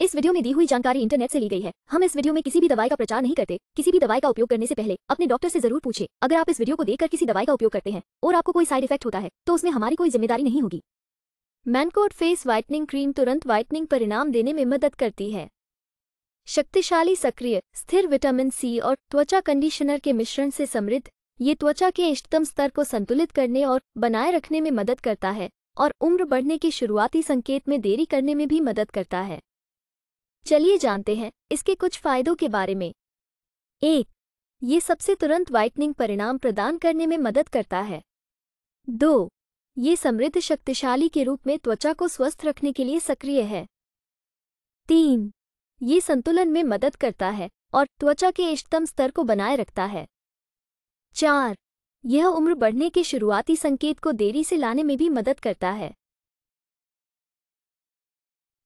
इस वीडियो में दी हुई जानकारी इंटरनेट से ली गई है हम इस वीडियो में किसी भी दवाई का प्रचार नहीं करते किसी भी दवाई का उपयोग करने से पहले अपने डॉक्टर से जरूर पूछे अगर आप इस वीडियो को देखकर किसी दवाई का उपयोग करते हैं और आपको कोई साइड इफेक्ट होता है तो उसमें हमारी कोई जिम्मेदारी नहीं होगी मैनकोट फेस व्हाइटनिंग क्रीम तुरंत व्हाइटनिंग परिणाम देने में मदद करती है शक्तिशाली सक्रिय स्थिर विटामिन सी और त्वचा कंडीशनर के मिश्रण से समृद्ध ये त्वचा के इष्टतम स्तर को संतुलित करने और बनाए रखने में मदद करता है और उम्र बढ़ने के शुरुआती संकेत में देरी करने में भी मदद करता है चलिए जानते हैं इसके कुछ फायदों के बारे में एक ये सबसे तुरंत वाइटनिंग परिणाम प्रदान करने में मदद करता है दो ये समृद्ध शक्तिशाली के रूप में त्वचा को स्वस्थ रखने के लिए सक्रिय है तीन ये संतुलन में मदद करता है और त्वचा के इष्टतम स्तर को बनाए रखता है चार यह उम्र बढ़ने के शुरुआती संकेत को देरी से लाने में भी मदद करता है